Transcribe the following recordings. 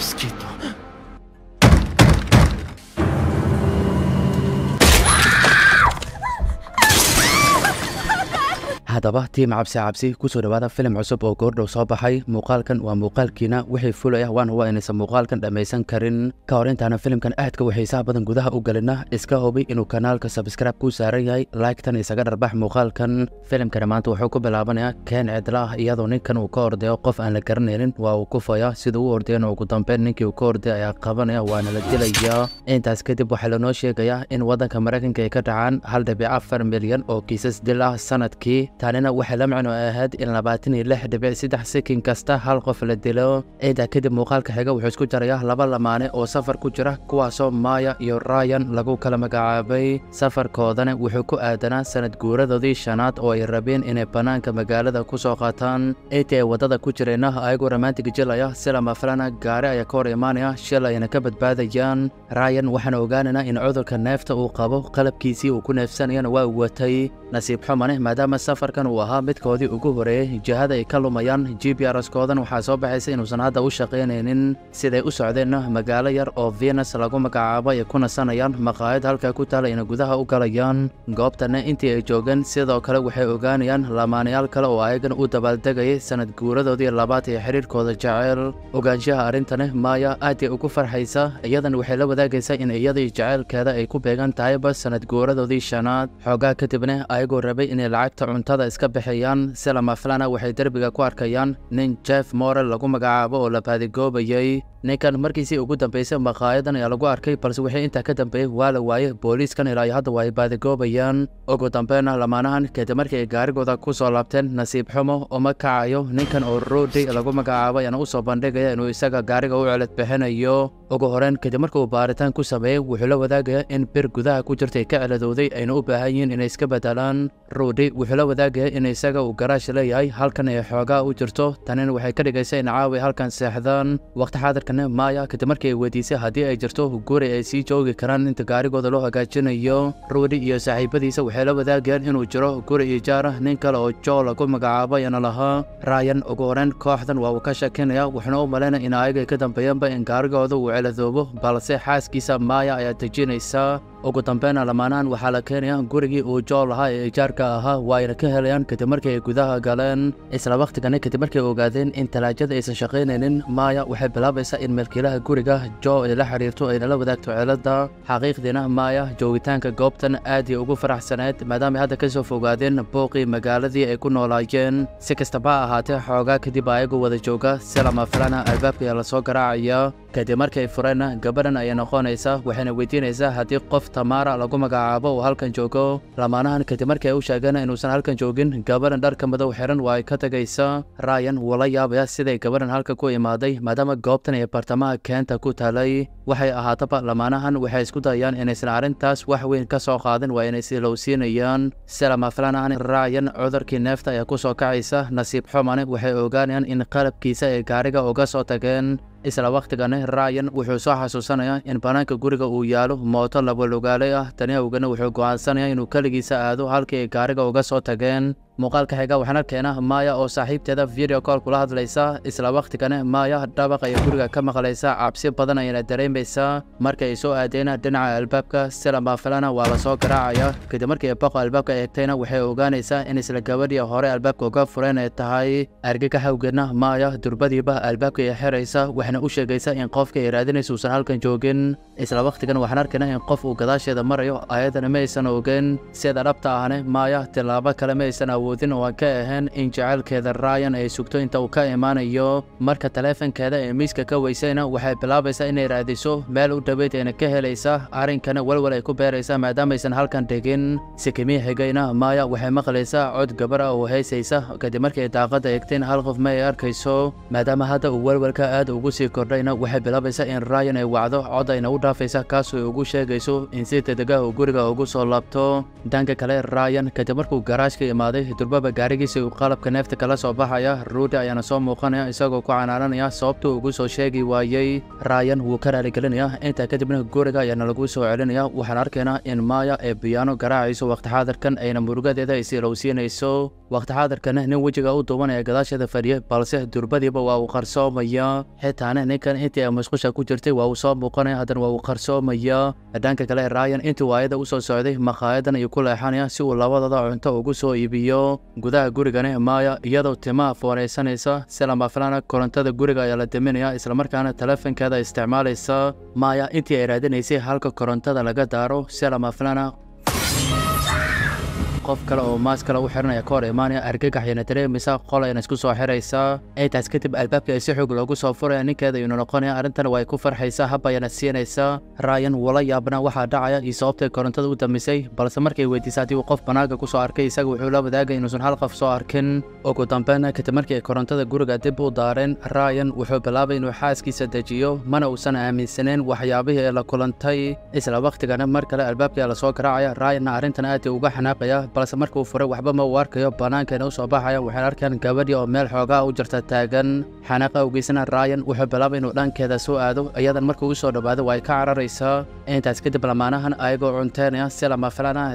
スケー haddaba tiim cabsi cabsi kusoo dhawaada filim cusub oo goordhow soo baxay muuqaalkan waa muuqaalkiina wixii fulay ah waan huba inaysan muuqaalkan dhammaysan karin ka hor intaana filimkan aadka waxiisaha badan gudaha u gelina iska hubi inuu kanaalka sabskraib kuu saaran yahay laagtan isaga dharbax muuqaalkan filimkani maanta wuxuu ku bilaabanayaa keen cidla ah iyadoo ninkan uu ka ordayo qof aan la garanaynin waa uu kufaya siduu u ordeyana ugu dambeyn ninkii uu ka orday ayaa qabanaya waana la dilayaa intaas kadib waxaa lanoo sheegayaa in waddanka maraykanka ay ka dhacaan hal dhibic afar milyan oo kiisas dil ah sanadkii waxaanina waxa lamcinu ay ahayd in labaatan iyo lix dhibic saddex sekin kasta hal qof la dilo ciidaa kadib muuqaalka xiga wuxuu isku jaraya laba lamaane oo safar ku jira kuwaasoo maaya iyo ryan lagu kala magacaabay safarkoodana wuxuu ku aadanaa sanad guuradoodii shanaad oo ay rabeen inay bannaanka magaalada ku soo qaataan intii ay waddada ku jireenna ayagoo romantig jilaya sila maflana gaari ayaa ka hor imaanaya shil ayna ka badbaadayaan ryan waxaana ogaanaynaa in cudurka neefta uu qabo qalabkiisii uu ku neefsanayana waa watay nasiib xumane maadaama safar dumarkan uu ahaa midkoodii ugu horeeyey jihada ay ka lumayaan g b arskoodan waxaa soo baxaysa inuusan hadda u shaqaynaynin siday u socdeenna magaalo yar oo vienas lagu magacaabo ay ku nasanayaan maqaayad halkaa ku taala ina gudaha u galayaan goobtana intii ay joogeen sidoo kale waxay ogaanayaan lamaanayaal kale oo ayagan u dabaaldegayay sanad guuradoodii labaad ee xidhiirkooda jaceyl ogaanshaha arrintane maaya aadii ugu farxaysa iyadan waxay la wadaagaysaa in iyadii jaceylkeeda ay ku beegan tahayba sanad guuradoodii shanaad xoogaa kadibna ayagoo rabay inay lacagta cuntada magaalada iska bixiyaan selamaflana waxay derbiga ku arkayaan nin jeff morel lagu magacaabo oo la baadigoobayey ninkan markiisii ugu dambaysay makhaayadan ayaa lagu arkay balse wixii intaa ka dambeeyey waa la waayey booliiskan ilaa iyo hadda waay baadigoobayaan ugu dambeyna lamaanahan kadib markii ay gaarigooda ku soo laabteen nasiib xumo uma kacayo ninkan oo rodi lagu magacaabo ayaana u soo bandhigaya inuu isaga gaariga u celad bixinayo ugu horeyn kadib markuu baaritaan ku sameeyey wuxuu la wadaagaya in bir gudaha ku jirtay ka celadooday ayna u baahan yihiin inay iska bedelaan ruudhi wuxuu la wadaagaya in isaga uu garaash leeyahay halkan ay xoogaa u jirto tanina waxay ka dhigaysa in caawi halkan seexdaan wakhti xaadirkana maaya kadib markii ay weydiisay haddii ay jirto guri ay sii joogi karaan inta gaarigooda loo hagaajinayo ruudhi iyo saaxiibadiisa waxay la wadaagayaan inuu jiro guri ijaar ah nin kale oo jool lagu magacaabay lahaa raayan ugu horeyn kooxdan waa uu ka sheekinaya wuxuuna u malaynaya in ayaga ka dambeeyaanba in gaarigooda uu celadoobo balse xaaskiisa maaya ayaa dejinaysaa ugu dambeyn lamaanaan waxaa la keenaya gurigii uu jool lahaa ee ijaarka ahaa waa ayna ka helayaan kadib markii ay gudaha galeen isla wakhtigana kadib markay ogaadeen in talaajada aysan shaqaynaynin maaya waxay bilaabaysaa in milkiilaha guriga jo ay la xidhiirto ay nala wadaagto ceelada xaqiiqdiina maaya joogitaanka goobtan aadii ugu faraxsanayd maadaamay hadda ka soo fogaadeen booqii magaaladii ay ku noolaayeen si kastaba ahaatee xoogaa kadib ayagu wada jooga si lama filana albaabkii lasoo garaacaya kadib markii ay fureen gabadhan ayay noqonaysaa waxayna weydiinaysaa haddii qof tamara lagu magacaabo oo halkan joogo lamaanahan kadib markii ay u sheegeen inuusan halkan joogin gabadhan dharka madow xiran waa ay ka tegaysa ryan wuu la yaabaya siday gabadhan halka ku imaaday maadaama goobtan ee bartamaha keenta ku taalay waxay ahaataba lamaanahan waxay isku dayayaan inaysan arrintaas wax weyn ka soo qaadin waa inay silowsiinayaan salamaflanahan ryan cudurkii neefta ayaa ku soo kacaysa nasiib xumane waxay ogaanayaan in qalabkiisa ay gaariga uga soo tageen isla wakhtigana ryan wuxuu soo xasuusanayaa in bannaanka guriga uu yaalo mooto laba lugaalay ah tani awgeedna wuxuu go'aansanayaa inuu keligiisa aado halkii ay gaariga uga soo tageen muuqaalka xiga waxaan arkeenaa ah maaya oo saaxiibteeda video kula hadlaysa isla wakhtigana maaya dhabaq iyo guriga ka maqlaysa cabsi badan ayayna dareemaysaa marka soo aadeyna dhinaca albaabka silamafalana waa la soo garaacaya kadib markii baqo albaabka eegtayna waxay ogaanaysaa in isla gabadhii hore albaabka uga fureen ay tahay argaka hawgeedna maaya durbadiiba albaabka ay xiraysa waxna u sheegaysa in qofka ay raadinaysa uusan halkan joogin isla wakhtigan waxaan arkaynaa in qof uu gadaasheeda marayo ayadana ma aysan ogeen sida dhabta ahne maaya tillaabo kale ma aysan awood awoodin oo aan ka ahayn in jacaylkeeda ryan ay sugto inta uu ka imaanayo marka taleefankeeda ee miiska ka weysayna waxay bilaabaysaa inay raadiso meel u dhoweyd ayna ka helaysa arrinkana walwal ay ku beeraysaa maadaamaysan halkan dhegin sikimii xigayna maaya waxay maqlaysaa cod gabar ah oo heysaysa kadib markii ay daaqadda egteen hal qof ma ay arkayso maadaama hadda uu walwalka aad ugu sii kordhayna waxay bilaabaysaa in ryan ay wacdo cod ayna u dhaafaysa kaasoo ay ugu sheegayso in si dadegah uu guriga ugu soo laabto dhanka kale ryan kadib markuu garaajka imaaday durbaba gaarigiisa uu qalabka neefta kala soo baxaya ruudha ayaana soo muuqanaya isagoo ku canaananaya sababtuu ugu soo sheegi waayey raayan wuu ka raaligelinaya intaa kadibna guriga ayaana lagu soo celinaya waxaan arkaynaa in maaya ee biyaano garaacayso wakhti xaadirkan ayna murugadeeda is ilowsiinayso wakhti xaadirkana nin wejiga u duubanaya gadaasheeda fadhiya balse durbadiiba waa uu qarsoomaya xitaana ninkan intii ay masqusha ku jirtay waa uu soo muuqanaya haddana waa uu qarsoomaya dhanka kale ryan intii waayada usoo socday makhaayaddan ayuu ku leexanaya si uu labadooda cunto ugu soo iibiyo oo gudaha guriga maaya iyadoo timaha fooreysanaysa silamaaflaana korontada guriga ayaa la deminayaa islamarkaana taleefankeeda isticmaalaysa maaya intii ay raadinaysay halka korontada laga daaro silamaaflana qof kale oo maas kale u xiranaya ka hor imaanaya argagaxyana dareemaysa qol ayna isku soo xiraysaa ee taas kadib albaabkii ay si xoog loogu soo furaya ninkeeda ayuuna noqonaya arrintan waa ay ku farxaysaa hab ayana siinaysaa raayan wala yaabna waxaa dhacaya iyo sababtay korontada u damisay balse markay weydiisa haddii uu qof banaaga ku soo arkay isaga wuxuu la wadaagay inuusan hal qof soo arkin ugu dambeynna kadib markii ay korontada guriga dib u daareen raayan wuxuu bilaabay inuu xaaskiisa dejiyo mana uusan aaminsaneen waxyaabihii ee la kulantay isla wakhtigana mar kale albaabkii lasoo garaacaya raayanna arrintan aad uga xanaaqaya balse markuu furay waxba ma uu arkayo bannaankayna u soo baxayaan waxayna arkaan gabadhi oo meel xoogaa u jirta taagan xanaqa ogeysana ryan wuxuu bilaabay inuu dhankeeda soo aado iyadan markuu u soo dhowaado waa ay ka cararaysaa intaas kadib lamaanahan ayagoo cunteynaya si lama filaan ah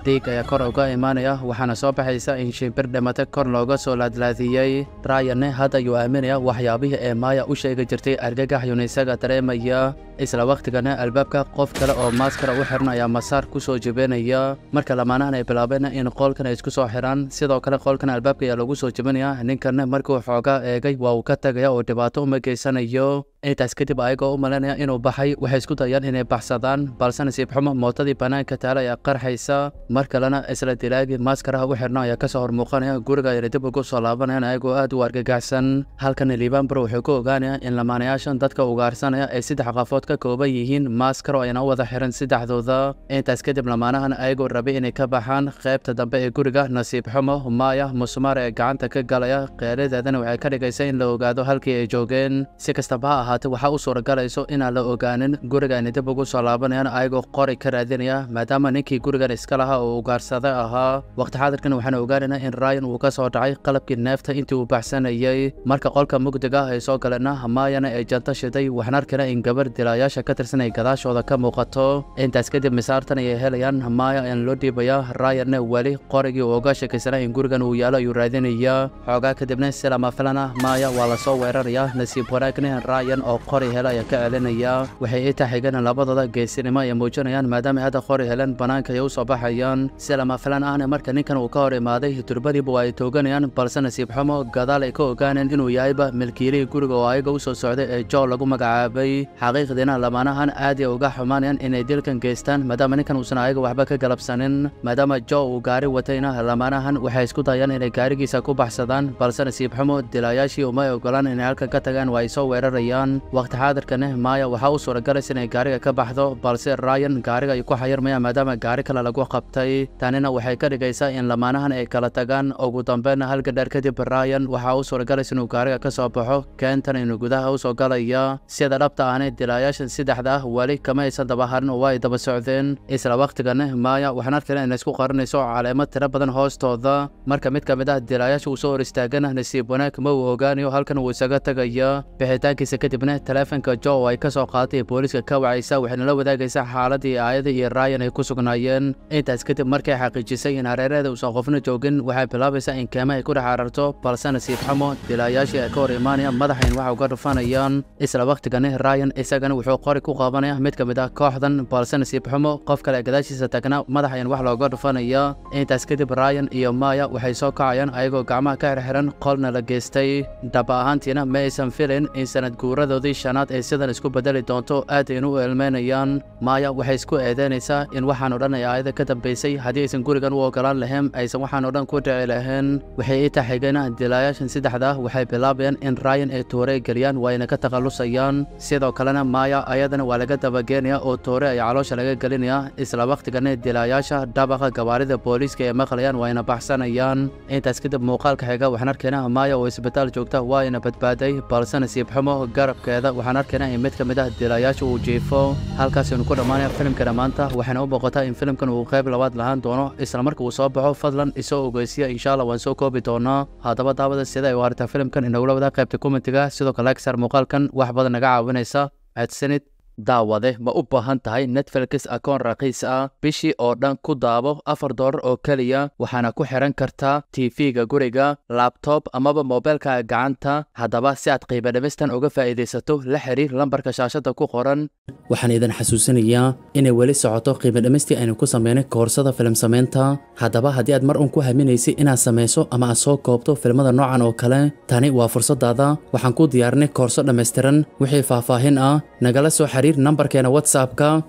diig ayaa kor uga imaanaya waxaana soo baxaysa in shimbir dhimata kor looga soo laadlaadiyey rayane hadda ayuu aaminaya waxyaabihii ee maaya u sheegi jirtay argagax isaga dareemaya isla wakhtigana albaabka qof kale oo maaskara u xiran ayaa masaar ku soo jebinaya marka lamaanahan ay bilaabeen in qoolkan ay isku soo xiraan sidoo kale qoolkan albaabka ayaa lagu soo jebinaya ninkanna markuu xoogaa eegay waa uu ka tagaya oo dhibaato uma geysanayo intaas kadib ayagoo u malaynaya inuu baxay waxay isku dayaan inay baxsadaan balsena siibxumo mootadii bannaanka taala ayaa qarxaysa mar kalena isla dilaagii maaskaraha u xidhna ayaa kasoo hormuuqanaya guriga ayna dib ugu soo laabanayaan ayagoo aad u argagaxsan halkana libanbar wuxuu ku ogaanaya in lamaanayaashan dadka ugaarsanaya ay saddex qafood ka kooban yihiin maaskaro ayna u wada xihan saddexdooda intaas kadib lamaanahan ayagoo rabay inay ka baxaan qaybta dambe ee guriga nasiib xumo maaya musumaare ee gacanta ka galaya qeeradeedana waxay ka dhigaysa in la ogaado halkii ay joogeen si kastaba ha ahaatee waxaa u suuragalayso inaan la ogaanin guriga ayna dib ugu soo laabanayaan ayagoo qori ka raadinaya maadaama ninkii gurigan iska lahaa oo ugaarsada ahaa waqti xaadirkan waxaan ogaanaynaa in ryan uu ka soo dhacay qalabkii neefta intii uu baxsanayay marka qolka mugdiga ah ay soo galeenna hamayana ay janto shiday waxaan arkana in gabar dilaayaasha ka tirsan ay gadaashooda ka muuqato intaas kadib misaartan ayay helayaan hamaya ayaan loo dhiibaya ryanna weli qorigii uu uoga sheekaysana in gurigan uu yaalo ayuu raadinaya xoogaa kadibna silama filana hamaya waa soo weeraraya nasiib wanaagna ryan oo qori hela ayaa ka celinaya waxay itaxigan labadooda geesinimo ay muujinayaan maadaama hadda qori helen bannaanka ay u soo baxaya doonayaan si lama filan ahne marka ninkan uu ka hor imaaday turbadiiba waa ay tooganayaan balse nasiib xumo gadaal ay ka ogaaneen inuu yahayba milkiilihii guriga oo ayaga u soo socday ee jo lagu magacaabay xaqiiqdiina lamaanahan aad ay uga xumaanayaan inay dilkan geystaan maadaama ninkan uusan ayaga waxba ka galabsanin maadaama jo uu gaari watayna lamaanahan waxay isku dayaan inay gaarigiisa ku baxsadaan balse nasiib xumo dilaayaashii uma ay ogolaan inay halkan ka tagaan waa ay soo weerarayaan wakhti xaadirkana maaya waxaa u suuragalaysa inay gaariga ka baxdo balse rayan gaariga ay ku xayirmayaan maadaama gaari kale lagu qabtay tahay tanina waxay ka dhigaysaa in lamaanahan ay kala tagaan ugu dambeynna halgadheer kadib bryan waxaa u suuragalaysa inuu gaariga ka soo baxo kentan inuu gudaha u soo galaya sida dhabta ahna dilaayaashan saddexda ah weli kama aysan daba harin oo ay daba socdeen isla wakhtigan maaya waxaan arkayna inay isku qarinayso caleemo tiro badan hoostooda marka mid ka mid ah dilaayaasha uu soo hor istaagana nasiib wanaag ma uu ogaanayo halkan wuu isaga tagaya bixitaankiisa kadibna taleefanka jo ay ka soo qaadatay booliiska ka wacaysa waxayna la wadaagaysaa xaaladii aayada iyo ryan ay ku sugnaayeen intaas kadib markay xaqiijisay in hareerada uusan qofna joogin waxay bilaabaysaa in keema ay ku dhex ararto balse nasiib dilaayaashii ay ka hor imaanayaan madaxayn waxay uga dhufanayaan isla wakhtigani eh, ryan isagana wuxuu qori ku qaabanaya mid ka mid ah kooxdan balse nasiib qof kale ee gadaashiisa tagna madaxayn wax looga dhufanaya intaas kadib ryan iyo maya waxay soo kacayaan ayagoo gacmaha ka xirxiran qolna la geystay daba ahaantiina ma aysan filin in sanad guuradoodii shanaad ay sidan isku bedeli doonto aadaynu u elmeynayaan maya waxay isku eedeynaysaa in waxaan dhan ay ka dambaysa dhammaysay haddii aysan gurigan u oggolaan lahayn aysan waxaan oo dhan ku dhici lahayn waxay ii taxigeen dilaayaashan saddexda waxay bilaabeen in ryan ay toore ay geliyaan waayna ka takhallusayaan sidoo kalena maaya ayadana waa laga dabageynayaa oo toore ay caloosha laga gelinayaa isla wakhtigana dilaayaasha dhabaqa gawaarida booliiska ay maqlayaan ayna baxsanayaan intaas kadib muuqaalka xiga waxaan arkaynaa maaya oo isbitaal joogta ayna badbaaday balse nasiib xumo garabkeeda waxaan arkaynaa in mid ka mid ah dilaayaasha uu jiifo halkaasaynu ku dhammaanaya filimkana maanta waxayna u boqotaa in filimkan uu qayb labaad caafimaad lahaan doono isla marka uu soo baxo fadlan isoo ogeysiya insha alla waan soo koobi doonaa haddaba daawada sida ay u hartaa filimkan inagula wadaa qaybta komentiga sidoo kale agsar muuqaalkan wax badan naga caawinaysa mahadsanid daawade ma u baahan tahay netflix akoon raqiis ah bishii oo dhan ku daabo afar doolar oo keliya waxaana ku xiran kartaa tv-ga guriga labtob amaba mobeelkaaga gacanta haddaba si aad qiiba dhimistan uga faa'iidaysato la xiriir lambarka shaashada ku qoran waxaan idin xasuusinayaa inay weli socoto qiibadhimistii aynu ku samaynay koorsada filim samaynta haddaba haddii aad mar un ku haminaysay inaad samayso ama aad soo koobto filmada noocan oo kale tani waa fursaddaada waxaan ku diyaarinay koorso dhammaystiran wixii faah-faahin ah nagala soo xiriir xiriir nambarkeena whatsappka